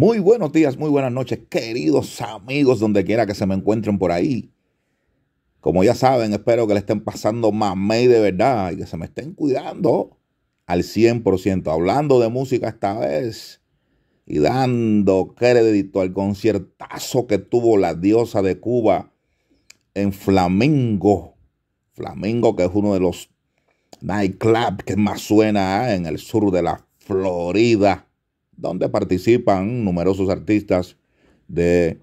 Muy buenos días, muy buenas noches, queridos amigos, donde quiera que se me encuentren por ahí. Como ya saben, espero que le estén pasando mamey de verdad y que se me estén cuidando al 100%, hablando de música esta vez y dando crédito al conciertazo que tuvo la diosa de Cuba en Flamingo. Flamingo, que es uno de los nightclubs que más suena ¿eh? en el sur de la Florida donde participan numerosos artistas de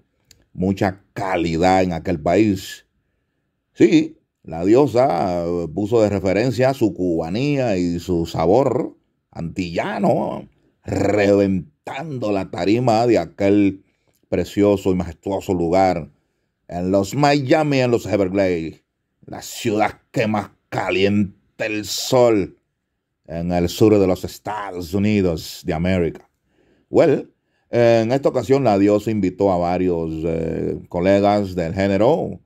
mucha calidad en aquel país. Sí, la diosa eh, puso de referencia su cubanía y su sabor antillano, reventando la tarima de aquel precioso y majestuoso lugar en los Miami, en los Everglades, la ciudad que más caliente el sol en el sur de los Estados Unidos de América. Well, en esta ocasión la diosa invitó a varios eh, colegas del género,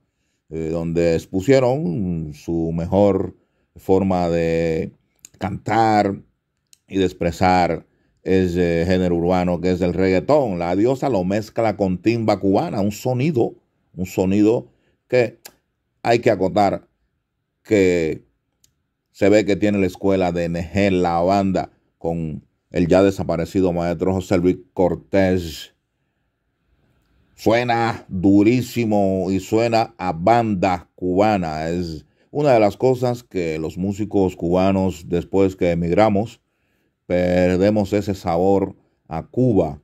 eh, donde expusieron su mejor forma de cantar y de expresar ese género urbano que es el reggaetón. La diosa lo mezcla con timba cubana, un sonido, un sonido que hay que acotar que se ve que tiene la escuela de NG, la banda, con el ya desaparecido maestro José Luis Cortés. Suena durísimo y suena a banda cubana. Es una de las cosas que los músicos cubanos después que emigramos perdemos ese sabor a Cuba.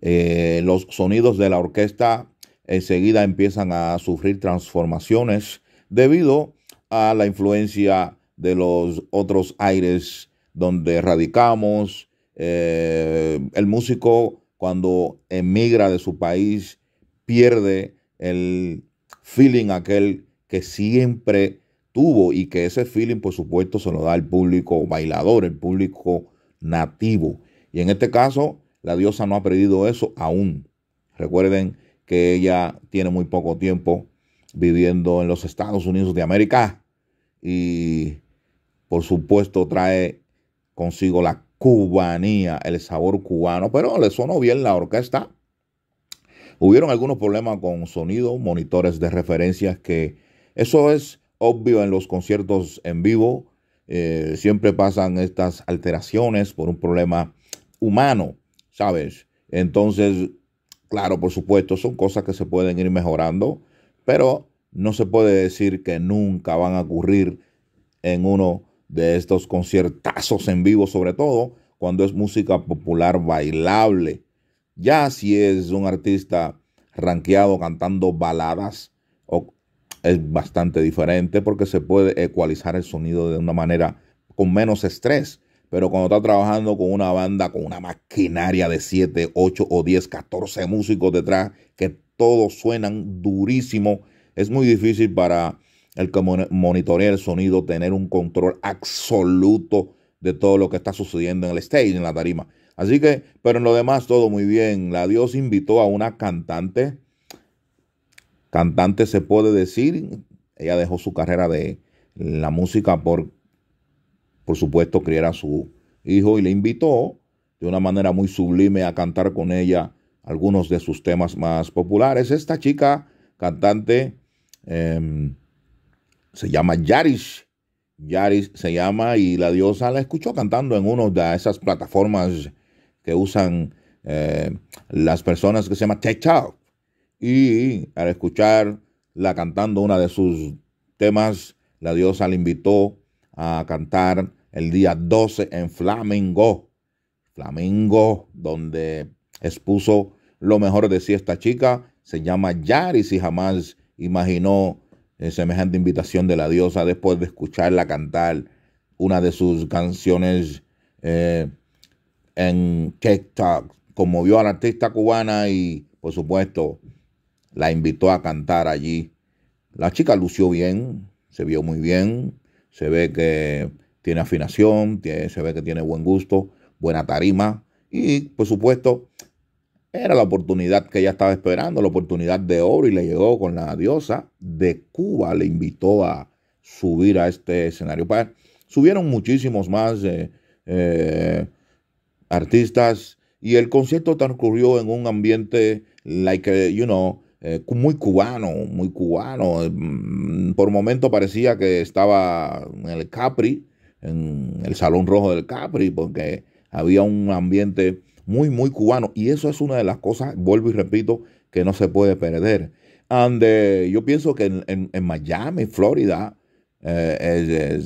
Eh, los sonidos de la orquesta enseguida empiezan a sufrir transformaciones debido a la influencia de los otros aires donde radicamos. Eh, el músico cuando emigra de su país pierde el feeling aquel que siempre tuvo y que ese feeling por supuesto se lo da el público bailador, el público nativo. Y en este caso la diosa no ha perdido eso aún. Recuerden que ella tiene muy poco tiempo viviendo en los Estados Unidos de América y por supuesto trae consigo la cubanía, el sabor cubano, pero le sonó bien la orquesta. Hubieron algunos problemas con sonido, monitores de referencias que eso es obvio en los conciertos en vivo. Eh, siempre pasan estas alteraciones por un problema humano, ¿sabes? Entonces, claro, por supuesto, son cosas que se pueden ir mejorando, pero no se puede decir que nunca van a ocurrir en uno de estos conciertazos en vivo, sobre todo cuando es música popular bailable. Ya si es un artista ranqueado cantando baladas, es bastante diferente porque se puede ecualizar el sonido de una manera con menos estrés. Pero cuando está trabajando con una banda, con una maquinaria de 7, 8 o 10, 14 músicos detrás, que todos suenan durísimo, es muy difícil para el que monitorea el sonido, tener un control absoluto de todo lo que está sucediendo en el stage, en la tarima. Así que, pero en lo demás todo muy bien. La Dios invitó a una cantante. Cantante se puede decir. Ella dejó su carrera de la música por, por supuesto, criar a su hijo y le invitó de una manera muy sublime a cantar con ella algunos de sus temas más populares. Esta chica, cantante, eh, se llama Yarish. Yaris se llama y la diosa la escuchó cantando en una de esas plataformas que usan eh, las personas que se llama TikTok. Y al escucharla cantando una de sus temas, la diosa la invitó a cantar el día 12 en Flamingo. Flamingo, donde expuso lo mejor de sí esta chica. Se llama Yaris y jamás imaginó eh, semejante invitación de la diosa después de escucharla cantar una de sus canciones eh, en en TikTok. Conmovió a la artista cubana y, por supuesto, la invitó a cantar allí. La chica lució bien, se vio muy bien, se ve que tiene afinación, se ve que tiene buen gusto, buena tarima y, por supuesto, era la oportunidad que ella estaba esperando, la oportunidad de oro y le llegó con la diosa de Cuba, le invitó a subir a este escenario. Pues, subieron muchísimos más eh, eh, artistas y el concierto transcurrió en un ambiente, like, eh, you know, muy cubano, muy cubano. Mm, por momento parecía que estaba en el Capri, en el Salón Rojo del Capri, porque había un ambiente muy, muy cubano. Y eso es una de las cosas, vuelvo y repito, que no se puede perder. Eh, yo pienso que en, Miami, Florida, eh,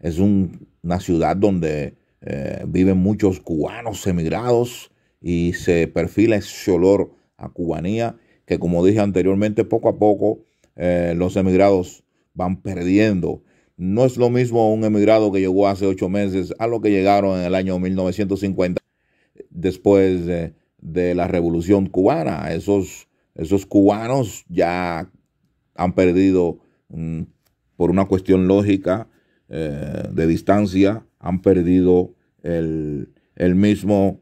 es, una ciudad donde eh, viven muchos cubanos emigrados y se perfila ese olor a cubanía que, como dije anteriormente, poco a poco los emigrados van perdiendo. No es lo mismo un emigrado que llegó hace ocho meses a lo que llegaron en el año 1950 después de, la revolución cubana. Esos, esos cubanos ya han perdido, mm, por una cuestión lógica eh, de distancia, han perdido el, el mismo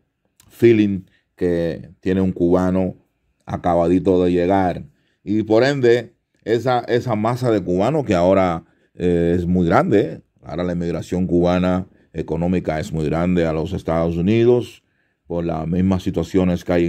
feeling que tiene un cubano acabadito de llegar. Y por ende, esa, esa masa de cubanos que ahora eh, es muy grande, ahora la inmigración cubana económica es muy grande a los Estados Unidos, por las mismas situaciones que hay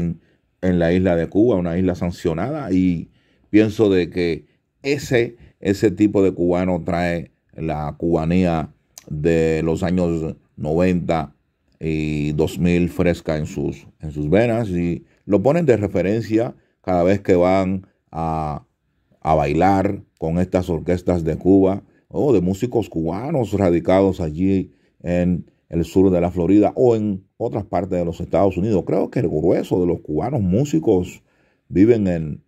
en, la isla de Cuba, una isla sancionada, y pienso de que ese, ese tipo de cubano trae la cubanía de los años 90 y 2000 fresca en sus, en sus venas y lo ponen de referencia cada vez que van a, a bailar con estas orquestas de Cuba o de músicos cubanos radicados allí en el sur de la Florida o en otras partes de los Estados Unidos. Creo que el grueso de los cubanos músicos viven en,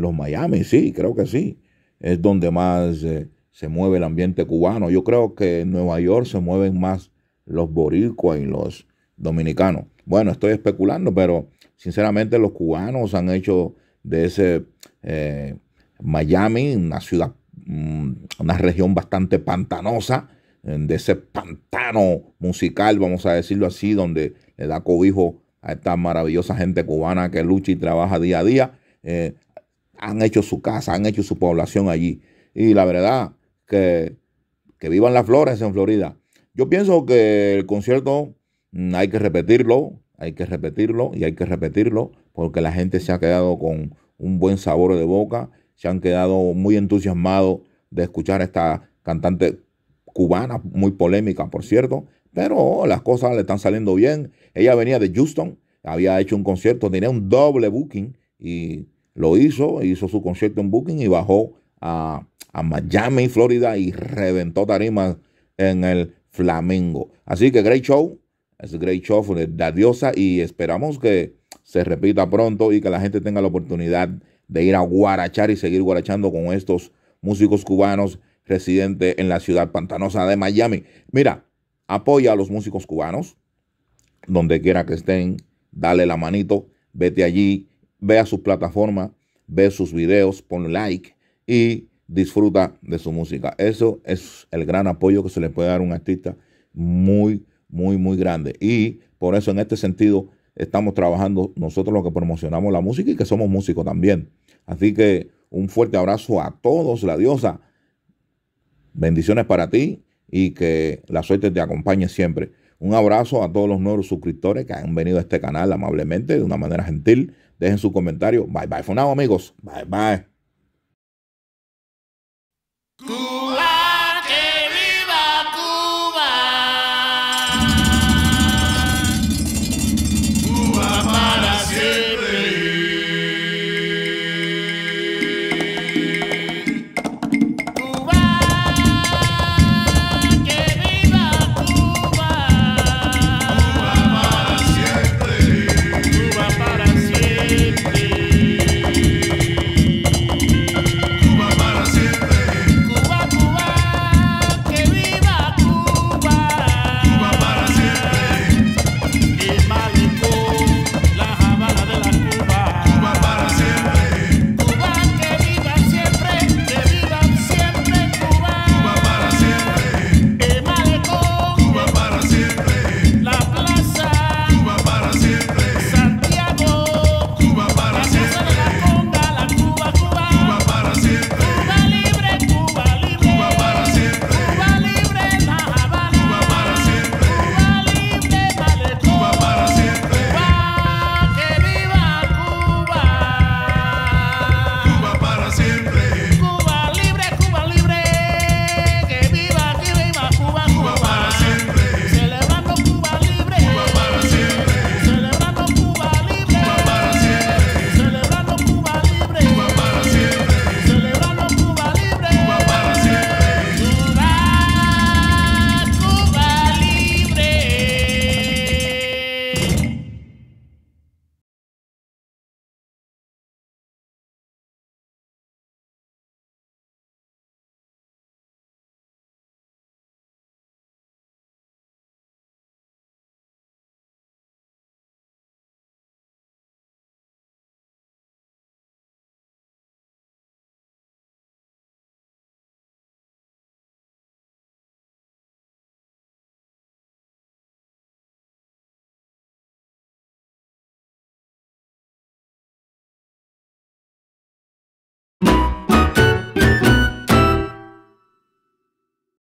los Miami, sí, creo que sí. Es donde más eh, se mueve el ambiente cubano. Yo creo que en Nueva York se mueven más los boricuas y los dominicanos. Bueno, estoy especulando, pero sinceramente los cubanos han hecho de ese eh, Miami una ciudad, mm, una región bastante pantanosa, de ese pantano musical, vamos a decirlo así, donde le da cobijo a esta maravillosa gente cubana que lucha y trabaja día a día, eh, han hecho su casa, han hecho su población allí. Y la verdad, que, que vivan las flores en Florida. Yo pienso que el concierto mm, hay que repetirlo, hay que repetirlo y hay que repetirlo, porque la gente se ha quedado con un buen sabor de boca, se han quedado muy entusiasmados de escuchar a esta cantante cubana, muy polémica, por cierto, pero las cosas le están saliendo bien. Ella venía de Houston, había hecho un concierto, tenía un doble booking y lo hizo, hizo su concierto en booking y bajó a, Miami, Florida y reventó tarimas en el Flamengo. Así que great show, es great show de la diosa y esperamos que se repita pronto y que la gente tenga la oportunidad de ir a guarachar y seguir guarachando con estos músicos cubanos residente en la ciudad pantanosa de Miami. Mira, apoya a los músicos cubanos, donde quiera que estén, dale la manito, vete allí, ve a su plataforma, ve sus videos, pon like y disfruta de su música. Eso es el gran apoyo que se le puede dar a un artista muy, muy, muy grande. Y por eso en este sentido estamos trabajando nosotros los que promocionamos la música y que somos músicos también. Así que un fuerte abrazo a todos, la diosa Bendiciones para ti y que la suerte te acompañe siempre. Un abrazo a todos los nuevos suscriptores que han venido a este canal amablemente, de una manera gentil. Dejen su comentario. Bye bye for amigos. Bye bye.